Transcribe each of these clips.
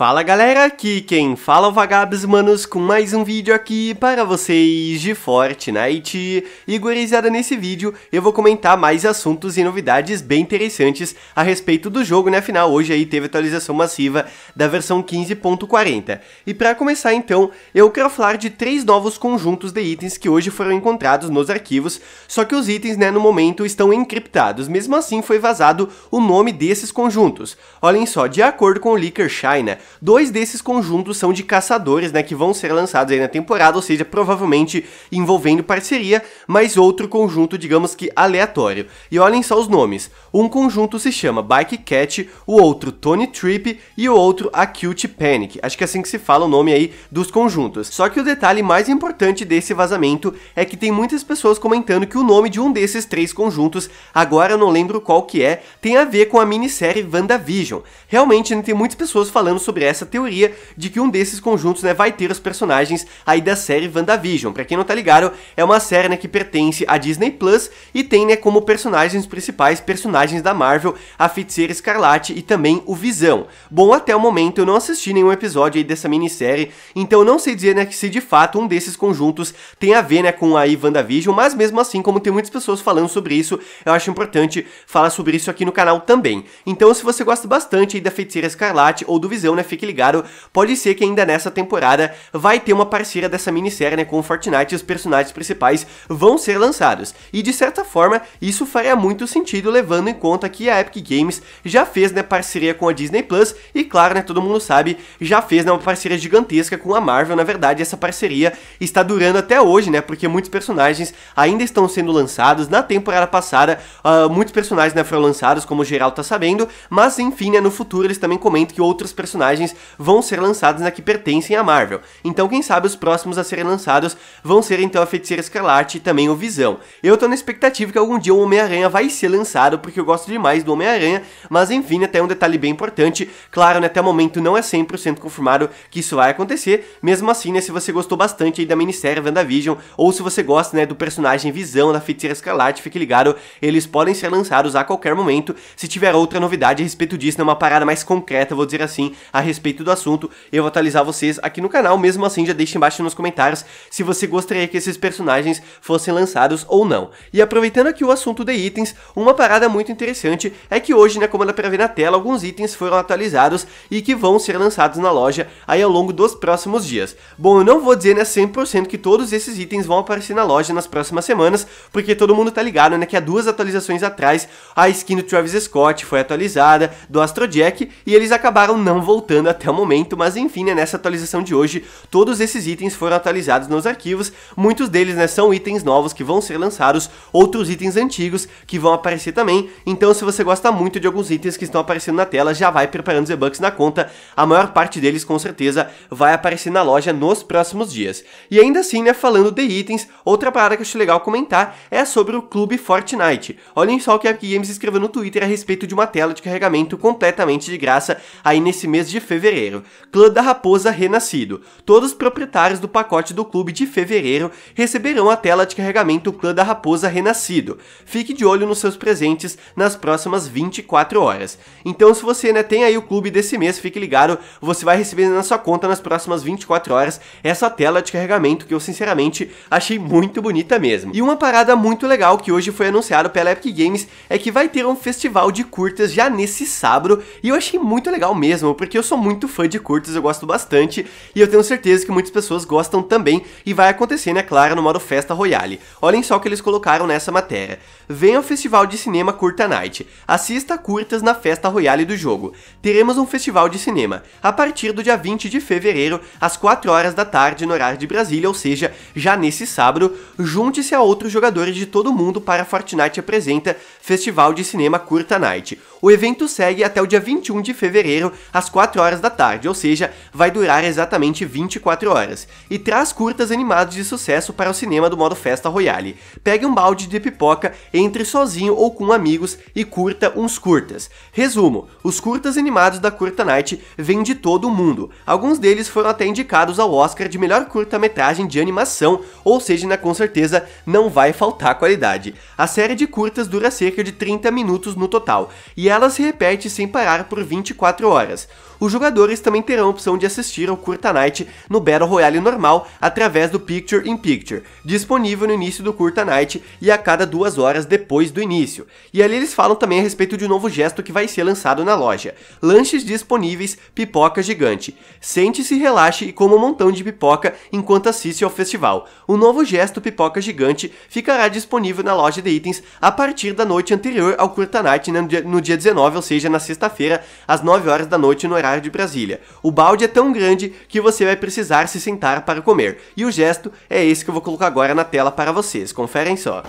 Fala galera, aqui quem fala é o Vagabes Manos com mais um vídeo aqui para vocês de Fortnite. E gurizada, nesse vídeo eu vou comentar mais assuntos e novidades bem interessantes a respeito do jogo, né? Afinal, hoje aí teve atualização massiva da versão 15.40. E para começar então, eu quero falar de três novos conjuntos de itens que hoje foram encontrados nos arquivos, só que os itens, né, no momento estão encriptados. Mesmo assim, foi vazado o nome desses conjuntos. Olhem só, de acordo com o Leaker China, Dois desses conjuntos são de caçadores, né, que vão ser lançados aí na temporada, ou seja, provavelmente envolvendo parceria, mas outro conjunto, digamos que aleatório. E olhem só os nomes. Um conjunto se chama Bike Cat, o outro Tony Trip e o outro Acute Panic. Acho que é assim que se fala o nome aí dos conjuntos. Só que o detalhe mais importante desse vazamento é que tem muitas pessoas comentando que o nome de um desses três conjuntos, agora eu não lembro qual que é, tem a ver com a minissérie WandaVision. Realmente, né, tem muitas pessoas falando sobre sobre essa teoria de que um desses conjuntos né, vai ter os personagens aí da série WandaVision. Para quem não tá ligado, é uma série né, que pertence à Disney Plus e tem né, como personagens principais personagens da Marvel, a Feiticeira Escarlate e também o Visão. Bom, até o momento eu não assisti nenhum episódio aí dessa minissérie, então não sei dizer né, se de fato um desses conjuntos tem a ver né, com a WandaVision, mas mesmo assim, como tem muitas pessoas falando sobre isso, eu acho importante falar sobre isso aqui no canal também. Então, se você gosta bastante da Feiticeira Escarlate ou do Visão, né, né? Fique ligado. Pode ser que ainda nessa temporada vai ter uma parceira dessa minissérie, né? Com o Fortnite e os personagens principais vão ser lançados. E de certa forma, isso faria muito sentido, levando em conta que a Epic Games já fez, né? Parceria com a Disney Plus e, claro, né? Todo mundo sabe, já fez né, uma parceria gigantesca com a Marvel. Na verdade, essa parceria está durando até hoje, né? Porque muitos personagens ainda estão sendo lançados. Na temporada passada, uh, muitos personagens né, foram lançados, como o geral tá sabendo. Mas enfim, né, no futuro eles também comentam que outros personagens personagens vão ser lançados na que pertencem à Marvel. Então, quem sabe os próximos a serem lançados vão ser então a Feiticeira Escarlate e também o Visão. Eu tô na expectativa que algum dia o Homem-Aranha vai ser lançado, porque eu gosto demais do Homem-Aranha, mas enfim, até um detalhe bem importante, claro, né, até o momento não é 100% confirmado que isso vai acontecer, mesmo assim, né, se você gostou bastante aí da minissérie WandaVision, ou se você gosta, né, do personagem Visão, da Feiticeira Escarlate, fique ligado, eles podem ser lançados a qualquer momento, se tiver outra novidade a respeito disso, né, uma parada mais concreta, vou dizer assim, a a respeito do assunto. Eu vou atualizar vocês aqui no canal, mesmo assim já deixe embaixo nos comentários se você gostaria que esses personagens fossem lançados ou não. E aproveitando aqui o assunto de itens, uma parada muito interessante é que hoje, né, como dá pra ver na tela, alguns itens foram atualizados e que vão ser lançados na loja aí ao longo dos próximos dias. Bom, eu não vou dizer né 100% que todos esses itens vão aparecer na loja nas próximas semanas, porque todo mundo tá ligado né que há duas atualizações atrás a skin do Travis Scott foi atualizada, do Astro Jack, e eles acabaram não voltando até o momento, mas enfim, né, nessa atualização de hoje, todos esses itens foram atualizados nos arquivos, muitos deles né, são itens novos que vão ser lançados, outros itens antigos que vão aparecer também, então se você gosta muito de alguns itens que estão aparecendo na tela, já vai preparando os e-bucks na conta, a maior parte deles com certeza vai aparecer na loja nos próximos dias. E ainda assim, né, falando de itens, outra parada que eu acho legal comentar é sobre o Clube Fortnite. Olhem só o que a Games escreveu no Twitter a respeito de uma tela de carregamento completamente de graça aí nesse mês de de fevereiro, Clã da Raposa Renascido. Todos os proprietários do pacote do clube de fevereiro receberão a tela de carregamento Clã da Raposa Renascido. Fique de olho nos seus presentes nas próximas 24 horas. Então se você né, tem aí o clube desse mês, fique ligado, você vai receber na sua conta nas próximas 24 horas essa tela de carregamento que eu sinceramente achei muito bonita mesmo. E uma parada muito legal que hoje foi anunciado pela Epic Games é que vai ter um festival de curtas já nesse sábado e eu achei muito legal mesmo, porque eu sou muito fã de curtas, eu gosto bastante, e eu tenho certeza que muitas pessoas gostam também, e vai acontecer, né, claro, no modo Festa Royale. Olhem só o que eles colocaram nessa matéria. Venha ao Festival de Cinema Curta Night. Assista curtas na Festa Royale do jogo. Teremos um festival de cinema, a partir do dia 20 de fevereiro, às 4 horas da tarde, no horário de Brasília, ou seja, já nesse sábado, junte-se a outros jogadores de todo mundo para Fortnite apresenta Festival de Cinema Curta Night. O evento segue até o dia 21 de fevereiro, às 4 horas da tarde, ou seja, vai durar exatamente 24 horas, e traz curtas animados de sucesso para o cinema do modo Festa Royale. Pegue um balde de pipoca, entre sozinho ou com amigos e curta uns curtas. Resumo, os curtas animados da Curta Night vêm de todo o mundo. Alguns deles foram até indicados ao Oscar de melhor curta-metragem de animação, ou seja, na, com certeza não vai faltar qualidade. A série de curtas dura cerca de 30 minutos no total, e ela se repete sem parar por 24 horas. O os jogadores também terão a opção de assistir ao Curta Night no Battle Royale normal através do Picture in Picture, disponível no início do Curta Night e a cada duas horas depois do início. E ali eles falam também a respeito de um novo gesto que vai ser lançado na loja: lanches disponíveis, pipoca gigante. Sente-se, relaxe e coma um montão de pipoca enquanto assiste ao festival. O novo gesto pipoca gigante ficará disponível na loja de itens a partir da noite anterior ao Curta Night no dia 19, ou seja, na sexta-feira, às 9 horas da noite no horário de Brasília. O balde é tão grande que você vai precisar se sentar para comer. E o gesto é esse que eu vou colocar agora na tela para vocês. Conferem só.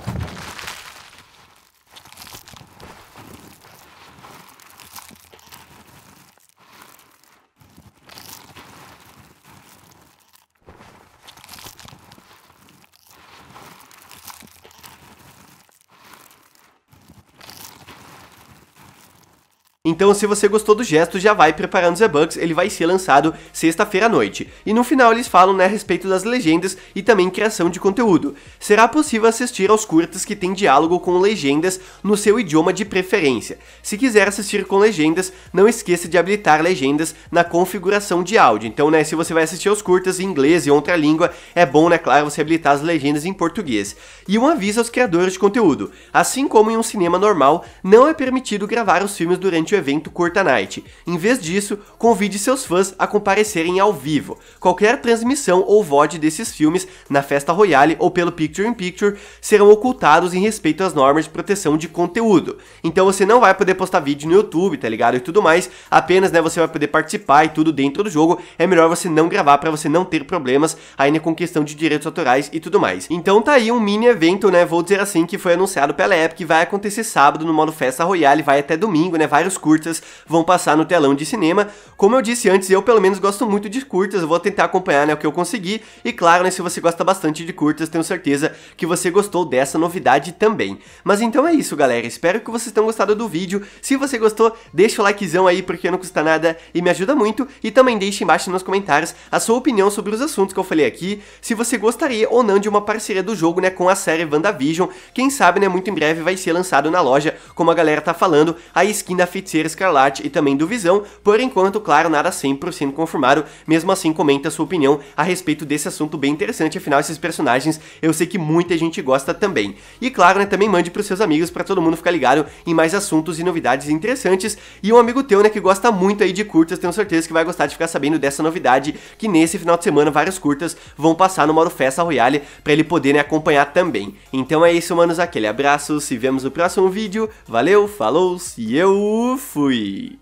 Então, se você gostou do gesto, já vai preparando os e-books, ele vai ser lançado sexta-feira à noite. E no final eles falam né, a respeito das legendas e também criação de conteúdo. Será possível assistir aos curtas que têm diálogo com legendas no seu idioma de preferência. Se quiser assistir com legendas, não esqueça de habilitar legendas na configuração de áudio. Então, né, se você vai assistir aos curtas em inglês e outra língua, é bom, né, claro, você habilitar as legendas em português. E um aviso aos criadores de conteúdo: assim como em um cinema normal, não é permitido gravar os filmes durante o evento Curta Night. Em vez disso, convide seus fãs a comparecerem ao vivo. Qualquer transmissão ou VOD desses filmes na Festa Royale ou pelo Picture in Picture serão ocultados em respeito às normas de proteção de conteúdo. Então você não vai poder postar vídeo no YouTube, tá ligado? E tudo mais. Apenas, né, você vai poder participar e tudo dentro do jogo. É melhor você não gravar para você não ter problemas ainda com questão de direitos autorais e tudo mais. Então tá aí um mini evento, né, vou dizer assim, que foi anunciado pela Epic, vai acontecer sábado no modo Festa Royale, vai até domingo, né, vários cursos curtas vão passar no telão de cinema. Como eu disse antes, eu pelo menos gosto muito de curtas, vou tentar acompanhar né, o que eu conseguir. E claro, né, se você gosta bastante de curtas, tenho certeza que você gostou dessa novidade também. Mas então é isso, galera. Espero que vocês tenham gostado do vídeo. Se você gostou, deixa o likezão aí porque não custa nada e me ajuda muito. E também deixe embaixo nos comentários a sua opinião sobre os assuntos que eu falei aqui. Se você gostaria ou não de uma parceria do jogo né, com a série WandaVision. Quem sabe né, muito em breve vai ser lançado na loja, como a galera tá falando, a skin da Fit Feiticeira Escarlate e também do Visão, por enquanto, claro, nada 100% confirmado, mesmo assim comenta sua opinião a respeito desse assunto bem interessante, afinal esses personagens eu sei que muita gente gosta também. E claro, né, também mande pros seus amigos para todo mundo ficar ligado em mais assuntos e novidades interessantes, e um amigo teu, né, que gosta muito aí de curtas, tenho certeza que vai gostar de ficar sabendo dessa novidade, que nesse final de semana vários curtas vão passar no modo Festa Royale para ele poder né, acompanhar também. Então é isso, manos, aquele abraço, se vemos no próximo vídeo, valeu, falou, se eu fui